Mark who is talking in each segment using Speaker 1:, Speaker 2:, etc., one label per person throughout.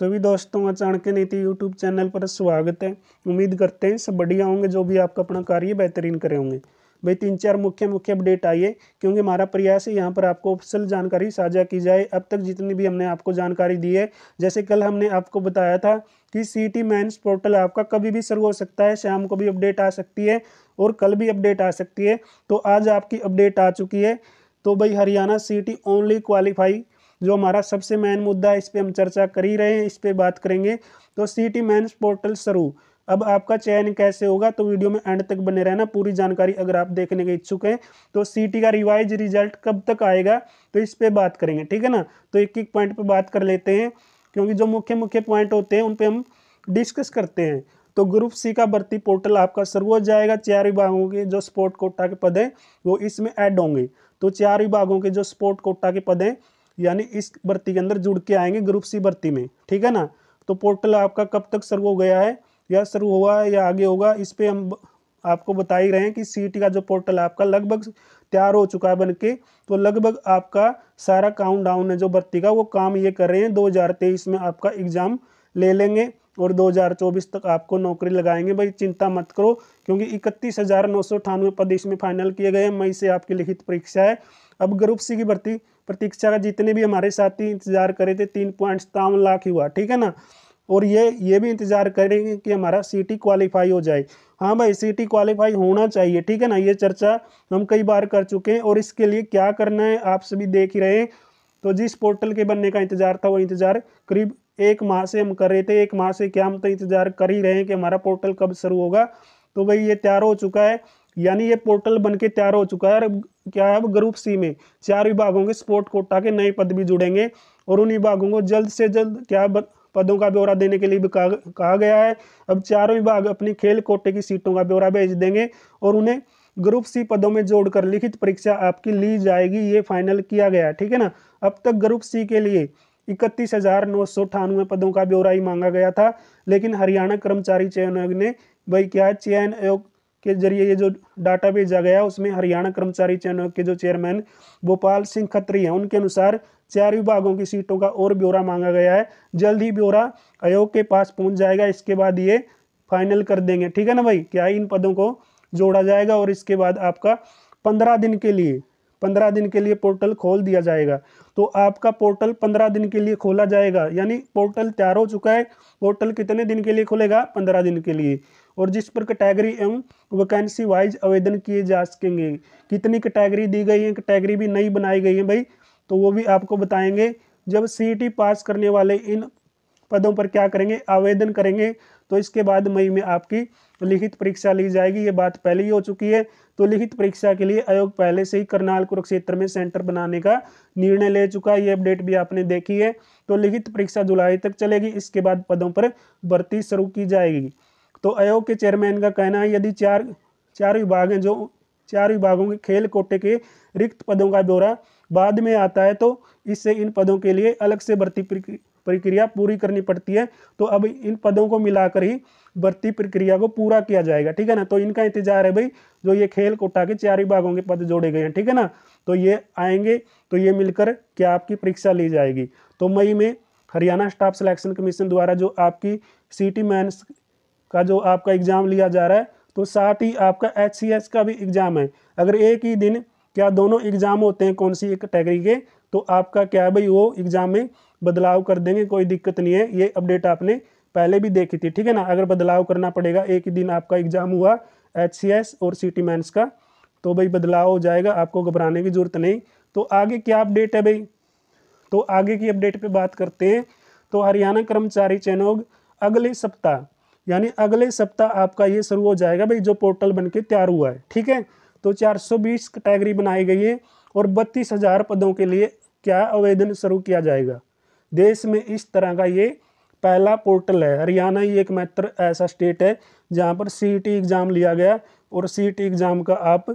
Speaker 1: सभी दोस्तों अचाणक्य नीति यूट्यूब चैनल पर स्वागत है उम्मीद करते हैं सब बढ़िया होंगे जो भी आपका अपना कार्य बेहतरीन करे होंगे भाई तीन चार मुख्य मुख्य अपडेट आई है क्योंकि हमारा प्रयास है यहाँ पर आपको अफसल जानकारी साझा की जाए अब तक जितनी भी हमने आपको जानकारी दी है जैसे कल हमने आपको बताया था कि सी टी मैंस पोर्टल आपका कभी भी शुरू हो सकता है शाम को भी अपडेट आ सकती है और कल भी अपडेट आ सकती है तो आज आपकी अपडेट आ चुकी है तो भाई Haryana C T only qualify जो हमारा सबसे मेन मुद्दा है इस पर हम चर्चा कर ही रहे हैं इस पर बात करेंगे तो सी टी मेन्स पोर्टल शुरू अब आपका चयन कैसे होगा तो वीडियो में एंड तक बने रहना पूरी जानकारी अगर आप देखने के इच्छुक हैं तो सीटी का रिवाइज रिजल्ट कब तक आएगा तो इस पर बात करेंगे ठीक है ना तो एक एक पॉइंट पर बात कर लेते हैं क्योंकि जो मुख्य मुख्य पॉइंट होते हैं उन पर हम डिस्कस करते हैं तो ग्रुप सी का भर्ती पोर्टल आपका शुरू हो जाएगा चार विभागों के जो स्पोर्ट कोटा के पद हैं वो इसमें ऐड होंगे तो चार विभागों के जो स्पोर्ट कोटा के पद हैं यानी इस भर्ती के अंदर जुड़ के आएंगे ग्रुप सी भर्ती में ठीक है ना तो पोर्टल आपका कब तक शुरू हो गया है या शुरू हुआ है या आगे होगा इस पर हम आपको बता ही रहे हैं कि सीट का जो पोर्टल आपका लगभग तैयार हो चुका है बन के तो लगभग आपका सारा काउंट डाउन है जो भर्ती का वो काम ये कर रहे हैं दो में आपका एग्ज़ाम ले लेंगे और 2024 तक आपको नौकरी लगाएंगे भाई चिंता मत करो क्योंकि इकतीस हज़ार नौ सौ अठानवे पद इसमें फाइनल किए गए हैं मई से आपकी लिखित परीक्षा है अब ग्रुप सी की भर्ती प्रतीक्षा का जितने भी हमारे साथी इंतजार करे थे तीन पॉइंट सतावन लाख ही हुआ ठीक है ना और ये ये भी इंतजार करेंगे कि हमारा सीटी क्वालिफाई हो जाए हाँ भाई सीटी क्वालिफाई होना चाहिए ठीक है ना ये चर्चा हम कई बार कर चुके हैं और इसके लिए क्या करना है आप सभी देख ही रहे हैं तो जिस पोर्टल के बनने का इंतजार था वो इंतजार करीब एक माह से हम कर रहे थे एक माह से क्या हम तो इंतजार कर ही रहे हैं कि हमारा पोर्टल कब शुरू होगा तो भाई ये तैयार हो चुका है यानी ये पोर्टल बन के तैयार हो चुका है और क्या है अब ग्रुप सी में चार विभागों के स्पोर्ट कोटा के नए पद भी जुड़ेंगे और उन विभागों को जल्द से जल्द क्या पदों का ब्यौरा देने के लिए भी कहा, गया है अब चारों विभाग अपनी खेल कोटे की सीटों का ब्यौरा भेज देंगे और उन्हें ग्रुप सी पदों में जोड़कर लिखित परीक्षा आपकी ली जाएगी ये फाइनल किया गया है ठीक है ना अब तक ग्रुप सी के लिए इकतीस हजार नौ सौ अठानवे पदों का ब्यौरा ही मांगा गया था लेकिन हरियाणा कर्मचारी चयन आयोग ने भाई क्या चयन आयोग के जरिए ये जो डाटा भेजा गया उसमें हरियाणा कर्मचारी चयन आयोग के जो चेयरमैन भोपाल सिंह खत्री हैं उनके अनुसार चार विभागों की सीटों का और ब्यौरा मांगा गया है जल्द ही ब्यौरा आयोग के पास पहुंच जाएगा इसके बाद ये फाइनल कर देंगे ठीक है ना भाई क्या इन पदों को जोड़ा जाएगा और इसके बाद आपका पंद्रह दिन के लिए पंद्रह दिन के लिए पोर्टल खोल दिया जाएगा तो आपका पोर्टल पंद्रह दिन के लिए खोला जाएगा यानी पोर्टल तैयार हो चुका है पोर्टल कितने दिन के लिए खोलेगा पंद्रह दिन के लिए और जिस पर कैटेगरी एवं वैकेंसी वाइज आवेदन किए जा सकेंगे कितनी कैटेगरी दी गई है कैटेगरी भी नई बनाई गई है भाई तो वो भी आपको बताएंगे जब सी e पास करने वाले इन पदों पर क्या करेंगे आवेदन करेंगे तो इसके बाद मई में आपकी लिखित परीक्षा ली जाएगी ये बात पहले ही हो चुकी है तो लिखित परीक्षा के लिए आयोग पहले से ही करनाल कुरुक्षेत्र में सेंटर बनाने का निर्णय ले चुका है ये अपडेट भी आपने देखी है तो लिखित परीक्षा जुलाई तक चलेगी इसके बाद पदों पर भर्ती शुरू की जाएगी तो आयोग के चेयरमैन का कहना है यदि चार चार विभाग हैं जो चार विभागों के खेल कोटे के रिक्त पदों का दौरा बाद में आता है तो इससे इन पदों के लिए अलग से भर्ती प्रक्रिया पूरी करनी पड़ती है तो अब इन पदों को मिलाकर ही भर्ती प्रक्रिया को पूरा किया जाएगा ठीक है ना तो इनका इंतजार है भाई जो ये खेल कोटा के चार विभागों के पद जोड़े गए हैं ठीक है ना तो ये आएंगे तो ये मिलकर क्या आपकी परीक्षा ली जाएगी तो मई में हरियाणा स्टाफ सिलेक्शन कमीशन द्वारा जो आपकी सिटी मैंस का जो आपका एग्ज़ाम लिया जा रहा है तो साथ ही आपका एच का भी एग्ज़ाम है अगर एक ही दिन क्या दोनों एग्ज़ाम होते हैं कौन सी कैटेगरी के तो आपका क्या है भाई वो एग्ज़ाम में बदलाव कर देंगे कोई दिक्कत नहीं है ये अपडेट आपने पहले भी देखी थी ठीक है ना अगर बदलाव करना पड़ेगा एक ही दिन आपका एग्जाम हुआ एच और सी टी का तो भाई बदलाव हो जाएगा आपको घबराने की जरूरत नहीं तो आगे क्या अपडेट है भाई तो आगे की अपडेट पे बात करते हैं तो हरियाणा कर्मचारी चयनोग अगले सप्ताह यानी अगले सप्ताह आपका ये शुरू हो जाएगा भाई जो पोर्टल बन के तैयार हुआ है ठीक है तो 420 कैटेगरी बनाई गई है और बत्तीस हज़ार पदों के लिए क्या आवेदन शुरू किया जाएगा देश में इस तरह का ये पहला पोर्टल है हरियाणा ही एक मात्र ऐसा स्टेट है जहाँ पर सी e एग्ज़ाम लिया गया और सी e एग्ज़ाम का आप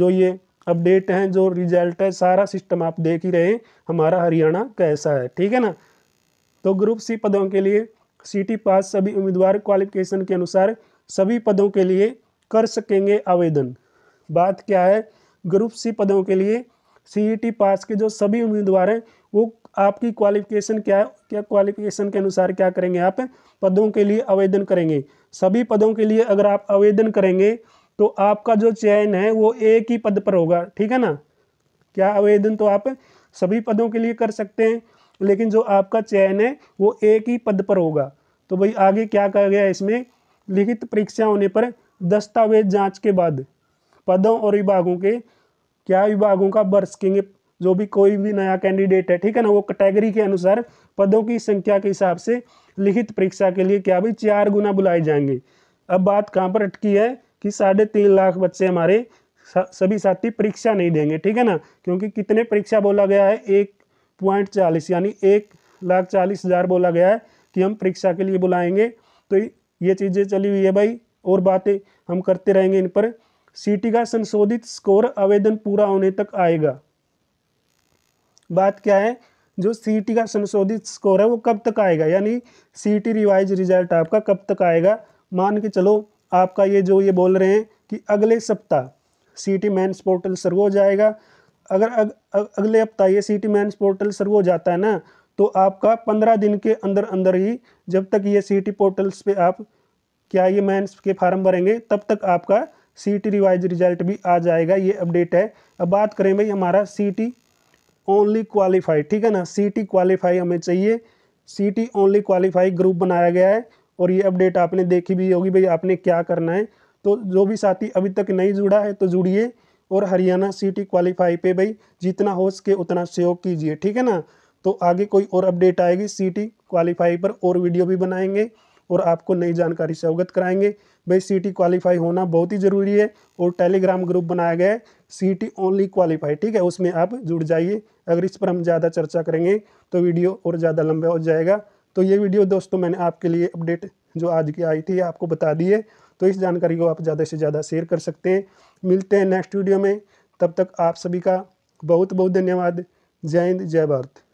Speaker 1: जो ये अपडेट हैं जो रिजल्ट है सारा सिस्टम आप देख ही रहे हमारा हरियाणा कैसा है ठीक है ना तो ग्रुप सी पदों के लिए सीटी e पास सभी उम्मीदवार क्वालिफिकेशन के अनुसार सभी पदों के लिए कर सकेंगे आवेदन बात क्या है ग्रुप सी पदों के लिए सीईटी पास के जो सभी उम्मीदवार हैं वो आपकी क्वालिफिकेशन क्या है क्या क्वालिफिकेशन के अनुसार क्या करेंगे आप पदों के लिए आवेदन करेंगे सभी पदों के लिए अगर आप आवेदन करेंगे तो आपका जो चयन है वो एक ही पद पर होगा ठीक है ना क्या आवेदन तो आप सभी पदों के लिए कर सकते हैं लेकिन जो आपका चयन है वो एक ही पद पर होगा तो भाई आगे क्या कहा गया इसमें लिखित परीक्षा होने पर दस्तावेज जांच के बाद पदों और विभागों के क्या विभागों का वर्ष जो भी कोई भी नया कैंडिडेट है ठीक है ना वो कैटेगरी के अनुसार पदों की संख्या के हिसाब से लिखित परीक्षा के लिए क्या भाई चार गुना बुलाए जाएंगे अब बात कहाँ पर अटकी है कि साढ़े तीन लाख बच्चे हमारे सभी साथी परीक्षा नहीं देंगे ठीक है ना क्योंकि कितने परीक्षा बोला गया है एक पॉइंट चालीस यानी एक लाख चालीस हज़ार बोला गया है कि हम परीक्षा के लिए बुलाएंगे तो ये चीज़ें चली हुई है भाई और बातें हम करते रहेंगे इन पर सीटी का संशोधित स्कोर आवेदन पूरा होने तक आएगा बात क्या है जो सी का संशोधित स्कोर है वो कब तक आएगा यानी सी रिवाइज रिजल्ट आपका कब तक आएगा मान के चलो आपका ये जो ये बोल रहे हैं कि अगले सप्ताह सी टी मैंस पोर्टल सर्व हो जाएगा अगर अग, अग, अगले हफ्ता ये सी टी मैंस पोर्टल सर्व हो जाता है ना तो आपका पंद्रह दिन के अंदर अंदर ही जब तक ये सी टी पोर्टल्स पे आप क्या ये मैंस के फार्म भरेंगे तब तक आपका सी टी रिवाइज रिजल्ट भी आ जाएगा ये अपडेट है अब बात करें भाई हमारा सी टी ओनली क्वालिफाई ठीक है ना सीटी क्वालिफाई हमें चाहिए सीटी ओनली क्वालिफाई ग्रुप बनाया गया है और ये अपडेट आपने देखी भी होगी भाई आपने क्या करना है तो जो भी साथी अभी तक नहीं जुड़ा है तो जुड़िए और हरियाणा टी क्वालिफाई पे भाई जितना हो सके उतना सहयोग कीजिए ठीक है ना तो आगे कोई और अपडेट आएगी टी क्वालिफाई पर और वीडियो भी बनाएंगे और आपको नई जानकारी से अवगत कराएंगे भाई सी क्वालिफाई होना बहुत ही ज़रूरी है और टेलीग्राम ग्रुप बनाया गया है सी टी ओनली क्वालिफाई ठीक है उसमें आप जुड़ जाइए अगर इस पर हम ज़्यादा चर्चा करेंगे तो वीडियो और ज़्यादा लंबा हो जाएगा तो ये वीडियो दोस्तों मैंने आपके लिए अपडेट जो आज की आई थी आपको बता दी है तो इस जानकारी को आप ज़्यादा से ज़्यादा शेयर कर सकते हैं मिलते हैं नेक्स्ट वीडियो में तब तक आप सभी का बहुत बहुत धन्यवाद जय हिंद जय भारत